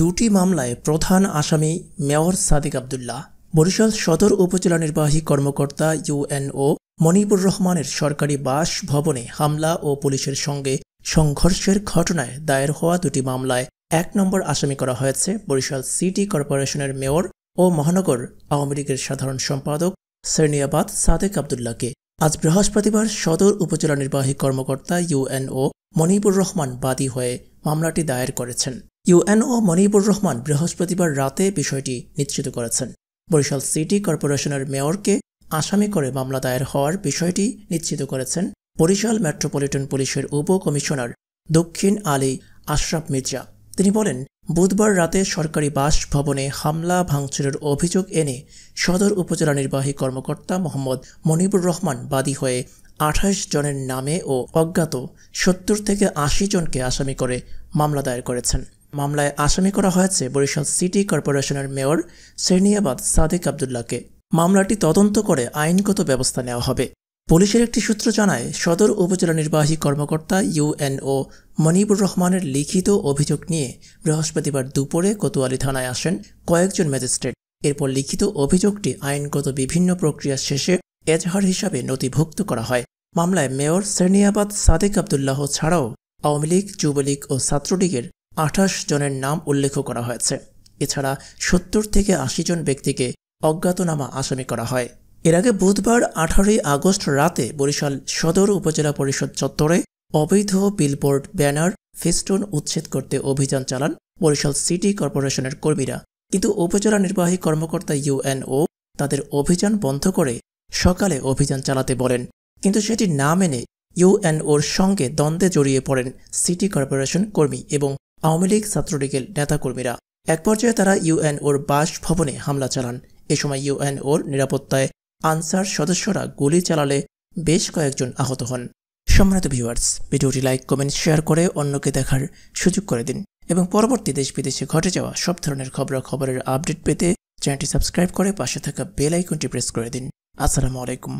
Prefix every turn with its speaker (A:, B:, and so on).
A: দুটি মামলায় প্রধান আসামি মেয়র সাদিক আবদুল্লাহ বরিশাল সদর উপজেলা নির্বাহী কর্মকর্তা ইউএনও মনিবুর রহমানের সরকারি বাস ভবনে হামলা ও পুলিশের সঙ্গে সংঘর্ষের ঘটনায় দায়ের হওয়া দুটি মামলায় এক নম্বর আসামি করা হয়েছে বরিশাল সিটি কর্পোরেশনের মেয়র ও মহানগর আওয়ামী লীগের সাধারণ সম্পাদক সেরনিয়াবাদ সাদেক আবদুল্লাকে আজ বৃহস্পতিবার সদর উপজেলা নির্বাহী কর্মকর্তা ইউএনও মনিবুর রহমান বাদী হয়ে মামলাটি দায়ের করেছেন ইউএনও মনিবুর রহমান বৃহস্পতিবার রাতে বিষয়টি নিশ্চিত করেছেন বরিশাল সিটি কর্পোরেশনের মেয়রকে আসামি করে মামলা দায়ের হওয়ার বিষয়টি নিশ্চিত করেছেন বরিশাল মেট্রোপলিটন পুলিশের উপ কমিশনার দক্ষিণ আলী আশরাফ মির্জা তিনি বলেন বুধবার রাতে সরকারি বাসভবনে হামলা ভাঙচুরের অভিযোগ এনে সদর উপজেলা নির্বাহী কর্মকর্তা মোহাম্মদ মনিবুর রহমান বাদী হয়ে আঠাশ জনের নামে ও অজ্ঞাত সত্তর থেকে আশি জনকে আসামি করে মামলা দায়ের করেছেন মামলায় আসামি করা হয়েছে বরিশাল সিটি কর্পোরেশনের মেয়র শ্রেণিয়াবাদ সাদেক আবদুল্লাহকে মামলাটি তদন্ত করে আইনগত ব্যবস্থা নেওয়া হবে পুলিশের একটি সূত্র জানায় সদর উপজেলা নির্বাহী কর্মকর্তা ইউএনও মনিবুর রহমানের লিখিত অভিযোগ নিয়ে বৃহস্পতিবার দুপুরে কোতোয়ালি থানায় আসেন কয়েকজন ম্যাজিস্ট্রেট এরপর লিখিত অভিযোগটি আইনগত বিভিন্ন প্রক্রিয়া শেষে এজহার হিসাবে নথিভুক্ত করা হয় মামলায় মেয়র শ্রেণিয়াবাদ সাদেক আবদুল্লাহ ছাড়াও আওয়ামী লীগ যুবলীগ ও ছাত্রলীগের আঠাশ জনের নাম উল্লেখ করা হয়েছে এছাড়া সত্তর থেকে আশি জন ব্যক্তিকে অজ্ঞাতনামা আসামি করা হয় এর আগে বুধবার আঠারোই আগস্ট রাতে বরিশাল সদর উপজেলা পরিষদ চত্বরে অবৈধ বিলবোর্ড ব্যানার ফেস্টুন উচ্ছেদ করতে অভিযান চালান বরিশাল সিটি কর্পোরেশনের কর্মীরা কিন্তু উপজেলা নির্বাহী কর্মকর্তা ইউএনও তাদের অভিযান বন্ধ করে সকালে অভিযান চালাতে বলেন কিন্তু সেটি না মেনে ইউএনওর সঙ্গে দ্বন্দ্বে জড়িয়ে পড়েন সিটি কর্পোরেশন কর্মী এবং আওয়ামী লীগ ছাত্রলীগের নেতাকর্মীরা এক পর্যায়ে তারা ইউএন ওর ভবনে হামলা চালান এ সময় ইউএন ওর নিরাপত্তায় আনসার সদস্যরা গুলি চালালে বেশ কয়েকজন আহত হন সম্মানিত ভিউয়ার্স ভিডিওটি লাইক কমেন্ট শেয়ার করে অন্যকে দেখার সুযোগ করে দিন এবং পরবর্তী দেশ বিদেশে ঘটে যাওয়া সব ধরনের খবরাখবরের আপডেট পেতে চ্যানেলটি সাবস্ক্রাইব করে পাশে থাকা বেল আইকনটি প্রেস করে দিন আসসালামু আলাইকুম